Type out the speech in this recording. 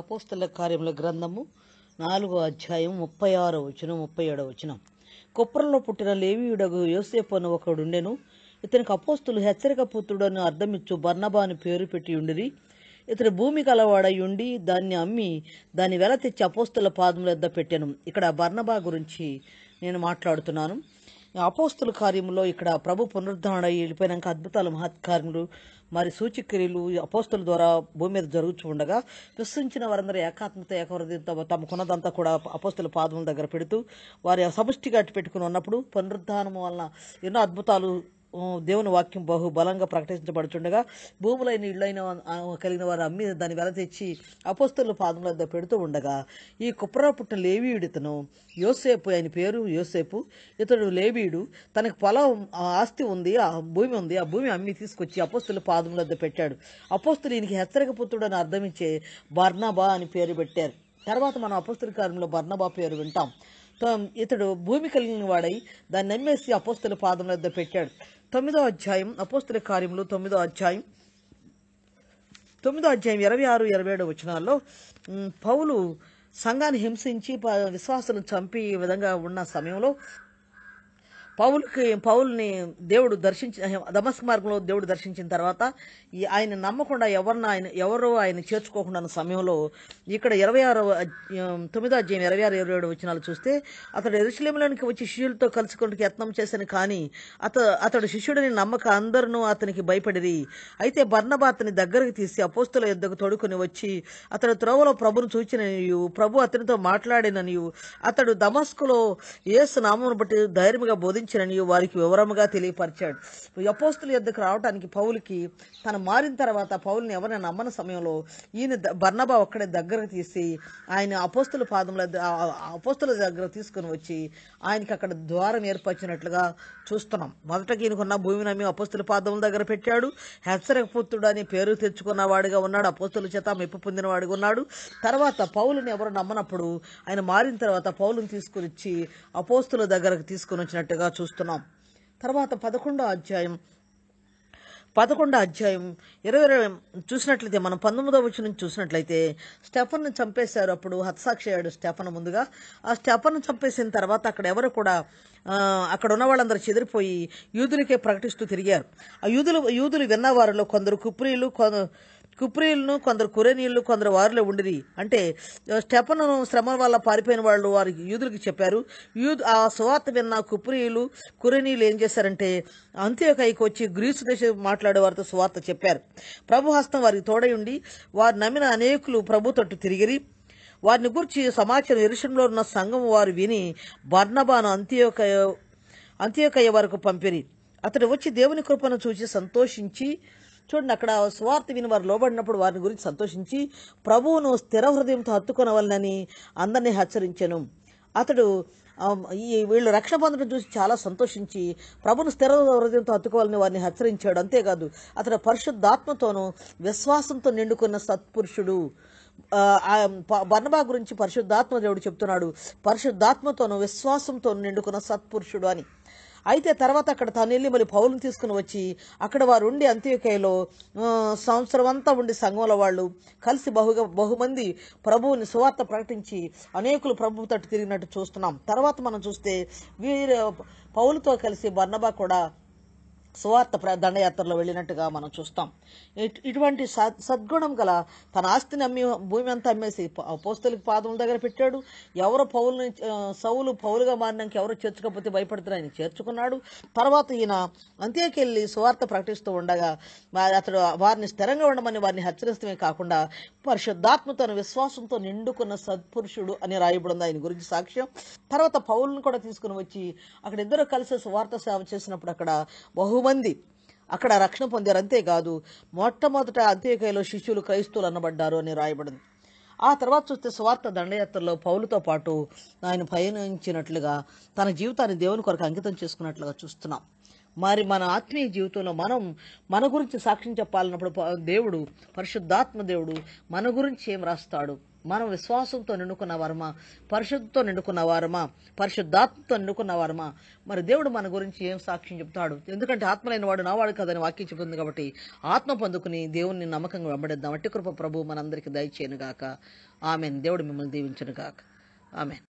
అపోస్తల కార్యముల గ్రంథము నాలుగో అధ్యాయం ముప్పై ఆరో వచనం ముప్పై ఏడో వచనం కుప్రంలో పుట్టిన లేవీయుడగు యోసేపు అని ఒకడుండెను ఇతనికి అపోస్తులు హెచ్చరిక అని అర్థమిచ్చు బర్ణబా అని పేరు పెట్టి ఉండిరి ఇతడు భూమి కలవాడై ఉండి దాన్ని అమ్మి దాన్ని వెల తెచ్చి అపోస్తుల పాదముల వద్ద పెట్టాను ఇక్కడ బర్ణబా గురించి నేను మాట్లాడుతున్నాను అపోస్తుల కార్యంలో ఇక్కడ ప్రభు పునరుద్ధరణ వెళ్ళిపోయినాక అద్భుతాలు మహత్కార్యములు మరి సూచిక్రియలు అపోస్తుల ద్వారా భూమి మీద జరుగుతూ ఉండగా విశ్వించిన వారందరూ ఏకాత్మత ఏకవృద్ధితో తమకున్నదంతా కూడా అపోస్తుల పాదముల దగ్గర పెడుతూ వారి సమష్టిగా అట్టు పెట్టుకుని ఉన్నప్పుడు పునరుద్ధానం వలన ఎన్నో అద్భుతాలు దేవుని వాక్యం బహు బలంగా ప్రకటించబడుచుండగా భూములై నీళ్ళైన కలిగిన వారు అమ్మి దాని వెల తెచ్చి అపోస్తుల పాదంలో వద్ద పెడుతూ ఉండగా ఈ కుప్ర పుట్టిన లేవీయుడితను యోసేపు ఆయన పేరు యోసేపు ఇతడు లేవీయుడు తనకు పొలం ఆస్తి ఉంది ఆ భూమి ఉంది ఆ భూమి అమ్మి తీసుకొచ్చి అపోస్తుల పాదముల పెట్టాడు అపోస్తులు ఈయనకి హెచ్చరిక పుత్రుడు అని అర్థమించే బర్నాబా అని పేరు పెట్టారు తర్వాత మనం అపస్తుల కార్యంలో బర్ణబా పేరు వింటాం ఇతడు భూమి కలిగిన వాడై దాన్ని నమ్మేసి అపోస్తుల పాదం వద్ద పెట్టాడు తొమ్మిదో అధ్యాయం అపోస్తుల కార్యములు తొమ్మిదో అధ్యాయం తొమ్మిదో అధ్యాయం ఇరవై ఆరు ఇరవై ఏడు వచనాల్లో పౌలు సంఘాన్ని హింసించి విశ్వాసులను చంపి విధంగా ఉన్న సమయంలో పౌల్కి పౌల్ని దేవుడు దర్శించిన దమస్క మార్గంలో దేవుడు దర్శించిన తర్వాత ఈ ఆయన నమ్మకుండా ఎవరిన ఆయన ఎవరు ఆయన చేర్చుకోకుండా సమయంలో ఇక్కడ ఇరవై ఆరు తొమ్మిదో అధ్యాయం ఇరవై ఆరు ఇరవై ఏడు వచ్చినాలు చూస్తే అతడు ఎరుశలేంలోనికి వచ్చి శిష్యులతో కలుసుకుంటూ యత్నం చేశాను కానీ అత అతడు శిష్యుడిని నమ్మక అందరూ అతనికి భయపడిది అయితే బర్ణబ అతని దగ్గరకు తీసి అపోస్తుల యుద్ధకు తోడుకొని వచ్చి అతడు త్రోవలో ప్రభును చూచిన ప్రభు అతనితో మాట్లాడిననియు అతడు దమస్కులో ఏసు నామను బట్టి ధైర్యంగా బోధించి సంభవించినని వారికి వివరముగా తెలియపరిచాడు అపోస్తుల యుద్ధకు రావడానికి పౌలకి తను మారిన తర్వాత పౌల్ని ఎవరైనా నమ్మన సమయంలో ఈయన బర్ణబా ఒక్కడే దగ్గరకు తీసి ఆయన అపోస్తుల పాదముల అపోస్తుల దగ్గర తీసుకుని వచ్చి ఆయనకి అక్కడ ద్వారం ఏర్పరిచినట్లుగా చూస్తున్నాం మొదటకి ఈయనకున్న భూమిని అమ్మి అపోస్తుల పాదముల దగ్గర పెట్టాడు హెచ్చరకపుత్రుడు అని పేరు తెచ్చుకున్న వాడిగా ఉన్నాడు అపోస్తుల చేత మెప్పు పొందిన వాడిగా ఉన్నాడు తర్వాత పౌలుని ఎవరు నమ్మనప్పుడు ఆయన మారిన తర్వాత పౌలను తీసుకుని వచ్చి అపోస్తుల దగ్గరకు తీసుకుని వచ్చినట్టుగా చూస్తున్నాం తర్వాత పదకొండో అధ్యాయం పదకొండో అధ్యాయం ఇరవై చూసినట్లయితే మనం పంతొమ్మిదో వచ్చి నుంచి చూసినట్లయితే స్టెఫన్ను చంపేశారు అప్పుడు హత్సాక్షి అయ్యాడు స్టెఫన్ ముందుగా ఆ స్టెఫన్ను చంపేసిన తర్వాత అక్కడ ఎవరు కూడా అక్కడ ఉన్న వాళ్ళందరూ చెదిరిపోయి యూదులకే ప్రకటిస్తూ తిరిగారు ఆ యూదులు యూదులు విన్నవారిలో కొందరు కుప్రీలు కొందరు కుప్రియులను కొందరు కురేనీయులు కొందరు వారిలో ఉండిరి అంటే స్టెపను శ్రమ వల్ల పారిపోయిన వాళ్ళు వారి యూదులకి చెప్పారు యూదు ఆ సువార్త విన్న కుప్రియులు కురేనీయులు ఏం చేశారంటే అంత్యోకైకి వచ్చి గ్రీసు దేశం మాట్లాడే వారితో సువార్త చెప్పారు ప్రభు హస్తం వారికి తోడై ఉండి వారు నమ్మిన అనేకులు ప్రభు తట్టు తిరిగిరి వారిని గురించి సమాచారం ఇరుషంలో ఉన్న సంఘం వారు విని బర్ణబాను అంత్యోక అంత్యోకయ్య వరకు పంపిరి అతడు వచ్చి దేవుని కృపను చూసి సంతోషించి చూడండి అక్కడ స్వార్థ విని వారు లోబడినప్పుడు వారిని గురించి సంతోషించి ప్రభువును స్థిర హృదయంతో హత్తుకొనవలనని అందరినీ హెచ్చరించెను అతడు ఈ వీళ్ళు రక్షణ పొందడం చూసి చాలా సంతోషించి ప్రభును స్థిర హృదయంతో హత్తుకోవాలని వారిని హెచ్చరించాడు అంతేకాదు అతడు పరిశుద్ధాత్మతోనూ విశ్వాసంతో నిండుకున్న సత్పురుషుడు బర్ణబా గురించి పరిశుద్ధాత్మ దేవుడు చెప్తున్నాడు పరిశుద్ధాత్మతోనూ విశ్వాసంతో నిండుకున్న సత్పురుషుడు అని అయితే తర్వాత అక్కడ తను వెళ్ళి మళ్ళీ పౌలను తీసుకుని వచ్చి అక్కడ వారు ఉండి అంత్యోకయలో సంవత్సరం అంతా ఉండి సంఘంలో వాళ్ళు కలిసి బహుగా బహుమంది ప్రభువుని సువార్త ప్రకటించి అనేకులు ప్రభు తట్టు తిరిగినట్టు చూస్తున్నాం తర్వాత మనం చూస్తే వీరు పౌలతో కలిసి బర్ణబా కూడా సువార్త దండయాత్రలో వెళ్ళినట్టుగా మనం చూస్తాం ఇటువంటి సద్గుణం గల తన ఆస్తిని అమ్మి భూమి అంతా అమ్మేసి పోస్తులకి పాదముల దగ్గర పెట్టాడు ఎవరు పౌలు సౌలు పౌలుగా మారినాక ఎవరు చేర్చుకోకపోతే భయపడుతున్న ఆయన చేర్చుకున్నాడు తర్వాత ఈయన అంత్యకెళ్ళి సువార్త ప్రకటిస్తూ ఉండగా అతడు వారిని స్థిరంగా ఉండమని వారిని హెచ్చరిస్తమే కాకుండా పరిశుద్ధాత్మ తన విశ్వాసంతో నిండుకున్న సత్పురుషుడు అని రాయబడి ఉంది ఆయన గురించి సాక్ష్యం తర్వాత పౌలను కూడా తీసుకుని వచ్చి అక్కడ ఇద్దరు కలిసి సువార్త సేవ చేసినప్పుడు అక్కడ బహు బహుమంది అక్కడ రక్షణ పొందారు అంతేకాదు మొట్టమొదట అంత్యోకాయలో శిష్యులు క్రైస్తువులు అనబడ్డారు అని రాయబడింది ఆ తర్వాత చూస్తే స్వార్థ దండయాత్రలో పౌలతో పాటు ఆయన పయనించినట్లుగా తన జీవితాన్ని దేవుని కొరకు అంకితం చేసుకున్నట్లుగా చూస్తున్నాం మరి మన ఆత్మీయ జీవితంలో మనం మన గురించి సాక్ష్యం చెప్పాలన్నప్పుడు దేవుడు పరిశుద్ధాత్మ దేవుడు మన గురించి ఏం రాస్తాడు మనం విశ్వాసంతో నిండుకున్న వారమా పరిశుద్ధితో నిండుకున్న వారమా పరిశుద్ధాత్మతో నిండుకున్న వారమా మరి దేవుడు మన గురించి ఏం సాక్ష్యం చెప్తాడు ఎందుకంటే ఆత్మలైన వాడు నావాడు కదని వాక్యం చెబుతుంది కాబట్టి ఆత్మ పొందుకుని దేవుణ్ణి నమ్మకంగా వెంబడిద్దాం అట్టి కృప ప్రభు మనందరికీ దయచేయను గాక ఆమెను దేవుడు మిమ్మల్ని దీవించను గాక ఆమెన్